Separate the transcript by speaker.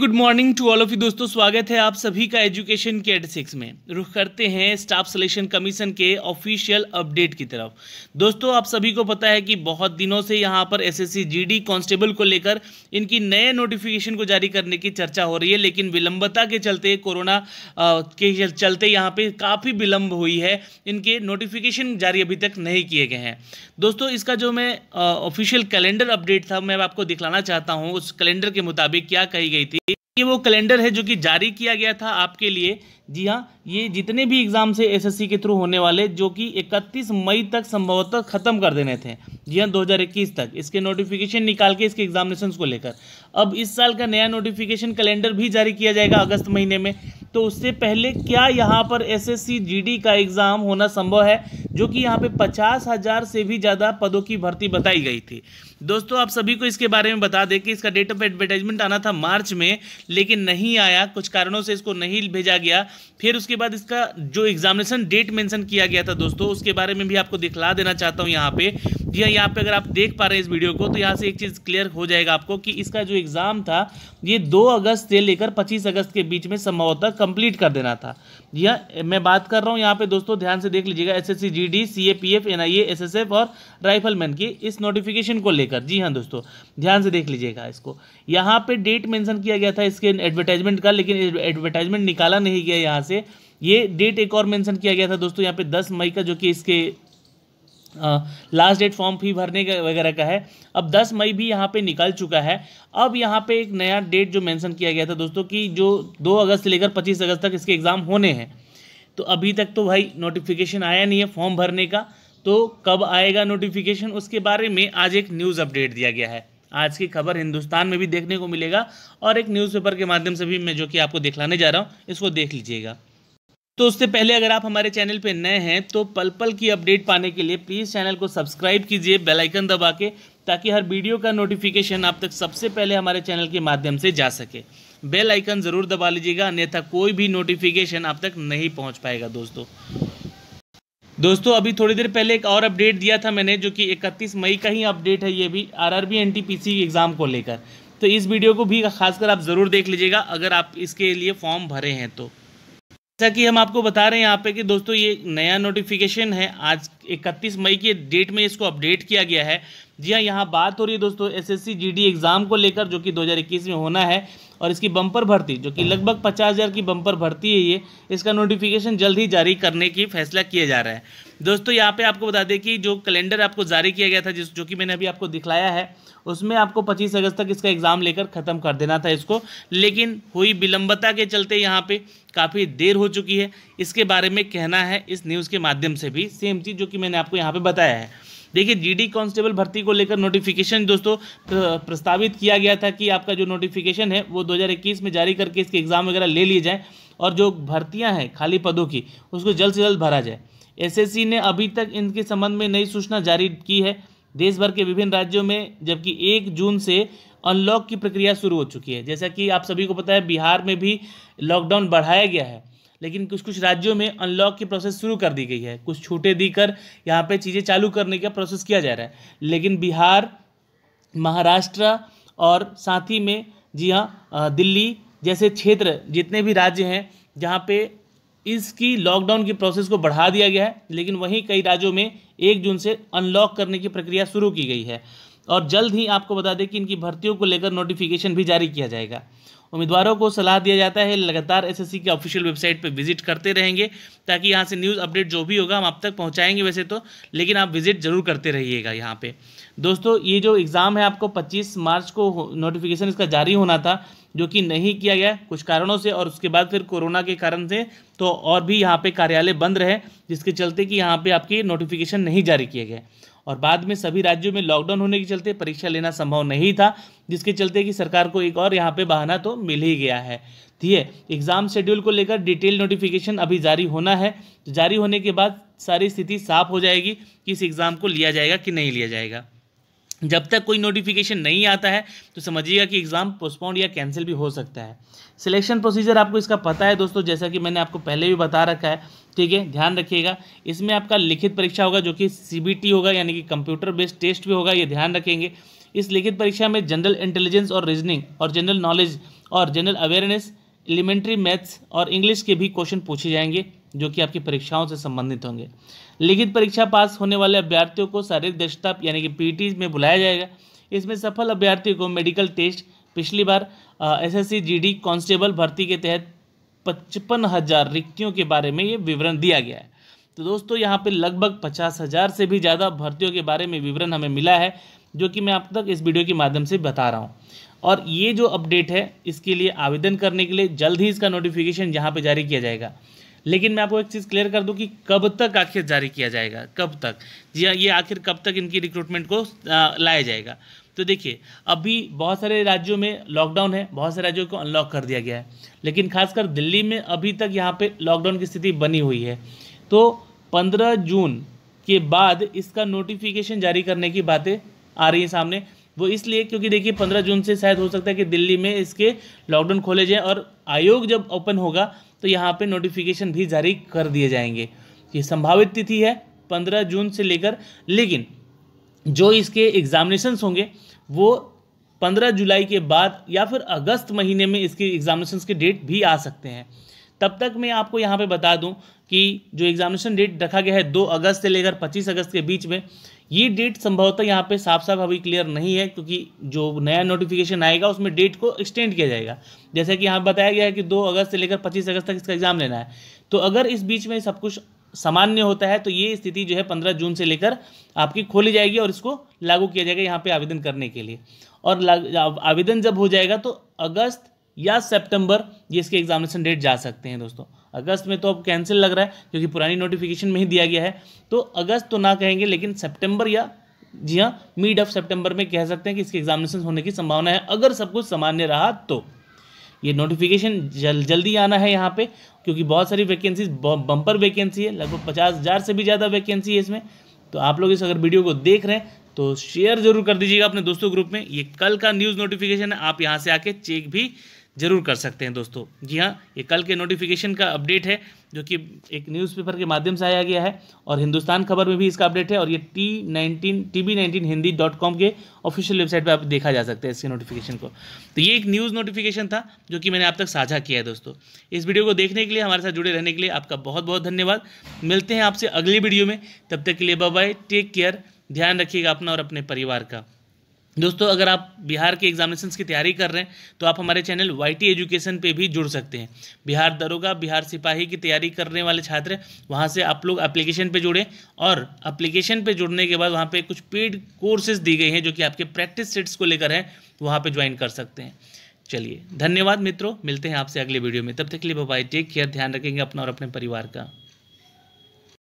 Speaker 1: Good morning to all of you दोस्तों स्वागत है आप सभी का एजुकेशन के एड सिक्स में रुख करते हैं स्टाफ सिलेक्शन कमीशन के ऑफिशियल अपडेट की तरफ दोस्तों आप सभी को पता है कि बहुत दिनों से यहां पर एसएससी जीडी कांस्टेबल को लेकर इनकी नए नोटिफिकेशन को जारी करने की चर्चा हो रही है लेकिन विलंबता के चलते कोरोना के चलते यहाँ पर काफ़ी विलंब हुई है इनके नोटिफिकेशन जारी अभी तक नहीं किए गए हैं दोस्तों इसका जो मैं ऑफिशियल कैलेंडर अपडेट था मैं आपको दिखलाना चाहता हूँ उस कैलेंडर के मुताबिक क्या कही गई थी ये वो कैलेंडर है जो कि जारी किया गया था आपके लिए जी हाँ ये जितने भी एग्ज़ाम से एसएससी के थ्रू होने वाले जो कि 31 मई तक संभवतः ख़त्म कर देने थे जी हाँ 2021 तक इसके नोटिफिकेशन निकाल के इसके एग्जामिनेशन को लेकर अब इस साल का नया नोटिफिकेशन कैलेंडर भी जारी किया जाएगा अगस्त महीने में तो उससे पहले क्या यहाँ पर एसएससी जीडी का एग्ज़ाम होना संभव है जो कि यहाँ पे पचास हज़ार से भी ज़्यादा पदों की भर्ती बताई गई थी दोस्तों आप सभी को इसके बारे में बता दें कि इसका डेट ऑफ एडवर्टाइजमेंट आना था मार्च में लेकिन नहीं आया कुछ कारणों से इसको नहीं भेजा गया फिर उसके बाद इसका जो एग्जामिनेशन डेट मेंशन किया गया था दोस्तों उसके बारे में भी आपको दिखला देना चाहता हूँ यहाँ पे जी यहाँ पे अगर आप देख पा रहे हैं इस वीडियो को तो यहाँ से एक चीज़ क्लियर हो जाएगा आपको कि इसका जो एग्ज़ाम था ये दो अगस्त से लेकर पच्चीस अगस्त के बीच में संभवतः कंप्लीट कर देना था यह मैं बात कर रहा हूँ यहाँ पे दोस्तों ध्यान से देख लीजिएगा S S C G D C A P F N I A S S F और राइफलमैन की इस नोटिफिकेशन को लेकर जी हाँ दोस्तों ध्यान से देख लीजिएगा इसको यहाँ पे डेट मेंशन किया गया था इसके एडवर्टाइजमेंट का लेकिन एडवर्टाइजमेंट निकाला नहीं गया यहाँ से ये डेट एक और मेंशन किया गया था दोस्तों यहाँ पे 10 मई का जो कि इसके लास्ट डेट फॉर्म फी भरने का वगैरह का है अब 10 मई भी यहाँ पे निकल चुका है अब यहाँ पे एक नया डेट जो मेंशन किया गया था दोस्तों कि जो 2 अगस्त से लेकर 25 अगस्त तक इसके एग्ज़ाम होने हैं तो अभी तक तो भाई नोटिफिकेशन आया नहीं है फॉर्म भरने का तो कब आएगा नोटिफिकेशन उसके बारे में आज एक न्यूज़ अपडेट दिया गया है आज की खबर हिंदुस्तान में भी देखने को मिलेगा और एक न्यूज़पेपर के माध्यम से भी मैं जो कि आपको दिखलाने जा रहा हूँ इसको देख लीजिएगा तो उससे पहले अगर आप हमारे चैनल पर नए हैं तो पल पल की अपडेट पाने के लिए प्लीज़ चैनल को सब्सक्राइब कीजिए बेल आइकन दबा के ताकि हर वीडियो का नोटिफिकेशन आप तक सबसे पहले हमारे चैनल के माध्यम से जा सके बेल आइकन ज़रूर दबा लीजिएगा अन्यथा कोई भी नोटिफिकेशन आप तक नहीं पहुंच पाएगा दोस्तों दोस्तों अभी थोड़ी देर पहले एक और अपडेट दिया था मैंने जो कि 31 मई का ही अपडेट है ये भी आरआरबी एनटीपीसी एग्ज़ाम को लेकर तो इस वीडियो को भी खासकर आप ज़रूर देख लीजिएगा अगर आप इसके लिए फॉर्म भरे हैं तो जैसा कि हम आपको बता रहे हैं यहाँ पे कि दोस्तों ये नया नोटिफिकेशन है आज 31 मई के डेट में इसको अपडेट किया गया है जी हाँ यहाँ बात हो रही है दोस्तों एसएससी जीडी एग्ज़ाम को लेकर जो कि 2021 में होना है और इसकी बम्पर भर्ती जो कि हाँ। लगभग पचास हज़ार की बम्पर भर्ती है ये इसका नोटिफिकेशन जल्द ही जारी करने की फैसला किया जा रहा है दोस्तों यहाँ पे आपको बता दें कि जो कैलेंडर आपको जारी किया गया था जिस जो कि मैंने अभी आपको दिखलाया है उसमें आपको 25 अगस्त तक इसका एग्ज़ाम लेकर ख़त्म कर देना था इसको लेकिन हुई विलंबता के चलते यहाँ पे काफ़ी देर हो चुकी है इसके बारे में कहना है इस न्यूज़ के माध्यम से भी सेम चीज़ जो कि मैंने आपको यहाँ पर बताया है देखिए जीडी कांस्टेबल भर्ती को लेकर नोटिफिकेशन दोस्तों प्रस्तावित किया गया था कि आपका जो नोटिफिकेशन है वो 2021 में जारी करके इसके एग्ज़ाम वगैरह ले लिए जाए और जो भर्तियाँ हैं खाली पदों की उसको जल्द से जल्द भरा जाए एस ने अभी तक इनके संबंध में नई सूचना जारी की है देश भर के विभिन्न राज्यों में जबकि एक जून से अनलॉक की प्रक्रिया शुरू हो चुकी है जैसा कि आप सभी को पता है बिहार में भी लॉकडाउन बढ़ाया गया है लेकिन कुछ कुछ राज्यों में अनलॉक की प्रोसेस शुरू कर दी गई है कुछ छूटे देकर यहाँ पर चीज़ें चालू करने का प्रोसेस किया जा रहा है लेकिन बिहार महाराष्ट्र और साथ ही में जी हाँ दिल्ली जैसे क्षेत्र जितने भी राज्य हैं जहाँ पे इसकी लॉकडाउन की प्रोसेस को बढ़ा दिया गया है लेकिन वहीं कई राज्यों में एक जून से अनलॉक करने की प्रक्रिया शुरू की गई है और जल्द ही आपको बता दें कि इनकी भर्तियों को लेकर नोटिफिकेशन भी जारी किया जाएगा उम्मीदवारों को सलाह दिया जाता है लगातार एसएससी की ऑफिशियल वेबसाइट पर विजिट करते रहेंगे ताकि यहाँ से न्यूज़ अपडेट जो भी होगा हम आप तक पहुँचाएंगे वैसे तो लेकिन आप विजिट ज़रूर करते रहिएगा यहाँ पर दोस्तों ये जो एग्ज़ाम है आपको पच्चीस मार्च को नोटिफिकेशन इसका जारी होना था जो कि नहीं किया गया कुछ कारणों से और उसके बाद फिर कोरोना के कारण से तो और भी यहाँ पे कार्यालय बंद रहे जिसके चलते कि यहाँ पे आपकी नोटिफिकेशन नहीं जारी किए गए और बाद में सभी राज्यों में लॉकडाउन होने के चलते परीक्षा लेना संभव नहीं था जिसके चलते कि सरकार को एक और यहाँ पे बहाना तो मिल ही गया है ठीक है एग्ज़ाम शेड्यूल को लेकर डिटेल नोटिफिकेशन अभी जारी होना है जारी होने के बाद सारी स्थिति साफ हो जाएगी कि इस एग्ज़ाम को लिया जाएगा कि नहीं लिया जाएगा जब तक कोई नोटिफिकेशन नहीं आता है तो समझिएगा कि एग्ज़ाम पोस्टपोन या कैंसिल भी हो सकता है सिलेक्शन प्रोसीजर आपको इसका पता है दोस्तों जैसा कि मैंने आपको पहले भी बता रखा है ठीक है ध्यान रखिएगा इसमें आपका लिखित परीक्षा होगा जो कि सी होगा यानी कि कंप्यूटर बेस्ड टेस्ट भी होगा ये ध्यान रखेंगे इस लिखित परीक्षा में जनरल इंटेलिजेंस और रीजनिंग और जनरल नॉलेज और जनरल अवेयरनेस एलिमेंट्री मैथ्स और इंग्लिश के भी क्वेश्चन पूछे जाएंगे जो कि आपकी परीक्षाओं से संबंधित होंगे लिखित परीक्षा पास होने वाले अभ्यर्थियों को शारीरिक दक्षता यानी कि पी में बुलाया जाएगा इसमें सफल अभ्यर्थियों को मेडिकल टेस्ट पिछली बार एस एस कांस्टेबल भर्ती के तहत पचपन हज़ार रिक्तियों के बारे में ये विवरण दिया गया है तो दोस्तों यहाँ पे लगभग पचास हज़ार से भी ज़्यादा भर्तियों के बारे में विवरण हमें मिला है जो कि मैं आप तक इस वीडियो के माध्यम से बता रहा हूँ और ये जो अपडेट है इसके लिए आवेदन करने के लिए जल्द ही इसका नोटिफिकेशन यहाँ पे जारी किया जाएगा लेकिन मैं आपको एक चीज़ क्लियर कर दूं कि कब तक आखिर जारी किया जाएगा कब तक जी ये आखिर कब तक इनकी रिक्रूटमेंट को लाया जाएगा तो देखिए अभी बहुत सारे राज्यों में लॉकडाउन है बहुत सारे राज्यों को अनलॉक कर दिया गया है लेकिन खासकर दिल्ली में अभी तक यहाँ पर लॉकडाउन की स्थिति बनी हुई है तो पंद्रह जून के बाद इसका नोटिफिकेशन जारी करने की बातें आ रही हैं सामने वो इसलिए क्योंकि देखिए पंद्रह जून से शायद हो सकता है कि दिल्ली में इसके लॉकडाउन खोले जाएँ और आयोग जब ओपन होगा तो यहाँ पर नोटिफिकेशन भी जारी कर दिए जाएंगे ये संभावित तिथि है पंद्रह जून से लेकर लेकिन जो इसके एग्जामिनेशंस होंगे वो पंद्रह जुलाई के बाद या फिर अगस्त महीने में इसके एग्जामिनेशन के डेट भी आ सकते हैं तब तक मैं आपको यहाँ पे बता दूँ कि जो एग्जामिनेशन डेट रखा गया है दो अगस्त से लेकर पच्चीस अगस्त के बीच में ये डेट संभवतः यहाँ पे साफ साफ अभी क्लियर नहीं है क्योंकि जो नया नोटिफिकेशन आएगा उसमें डेट को एक्सटेंड किया जाएगा जैसे कि यहाँ बताया गया है कि दो अगस्त से लेकर पच्चीस अगस्त तक इसका एग्ज़ाम लेना है तो अगर इस बीच में सब कुछ सामान्य होता है तो ये स्थिति जो है पंद्रह जून से लेकर आपकी खोली जाएगी और इसको लागू किया जाएगा यहाँ पर आवेदन करने के लिए और आवेदन जब हो जाएगा तो अगस्त या सितंबर ये इसके एग्जामिनेशन डेट जा सकते हैं दोस्तों अगस्त में तो अब कैंसिल लग रहा है क्योंकि पुरानी नोटिफिकेशन में ही दिया गया है तो अगस्त तो ना कहेंगे लेकिन सेप्टेम्बर या जी हाँ मिड ऑफ सेप्टेम्बर में कह सकते हैं कि इसके एग्जामिनेशन होने की संभावना है अगर सब कुछ सामान्य रहा तो ये नोटिफिकेशन जल जल्दी आना है यहाँ पे क्योंकि बहुत सारी वैकेंसीज बम्पर वैकेंसी है लगभग पचास हज़ार से भी ज़्यादा वैकेंसी है इसमें तो आप लोग इस अगर वीडियो को देख रहे हैं तो शेयर जरूर कर दीजिएगा अपने दोस्तों ग्रुप में ये कल का न्यूज़ नोटिफिकेशन है आप यहाँ से आके चेक भी ज़रूर कर सकते हैं दोस्तों जी हाँ ये कल के नोटिफिकेशन का अपडेट है जो कि एक न्यूज़पेपर के माध्यम से आया गया है और हिंदुस्तान खबर में भी इसका अपडेट है और ये T nineteen T B nineteen Hindi dot com के ऑफिशियल वेबसाइट पर आप देखा जा सकता है इसके नोटिफिकेशन को तो ये एक न्यूज़ नोटिफिकेशन था जो कि मैंने आप तक साझा किया है दोस्तों इस वीडियो को देखने के लिए हमारे साथ जुड़े रहने के लिए आपका बहुत बहुत धन्यवाद मिलते हैं आपसे अगली वीडियो में तब तक के लिए बाय टेक केयर ध्यान रखिएगा अपना और अपने परिवार का दोस्तों अगर आप बिहार के एग्जामिनेशन की तैयारी कर रहे हैं तो आप हमारे चैनल वाई टी एजुकेशन पे भी जुड़ सकते हैं बिहार दरोगा बिहार सिपाही की तैयारी करने वाले छात्र वहाँ से आप लोग एप्लीकेशन पे जुड़ें और एप्लीकेशन पे जुड़ने के बाद वहाँ पे कुछ पेड कोर्सेज दी गई हैं जो कि आपके प्रैक्टिस सेट्स को लेकर हैं वहाँ पर ज्वाइन कर सकते हैं चलिए धन्यवाद मित्रों मिलते हैं आपसे अगले वीडियो में तब तक के लिए बाई टेक केयर ध्यान रखेंगे अपना और अपने परिवार का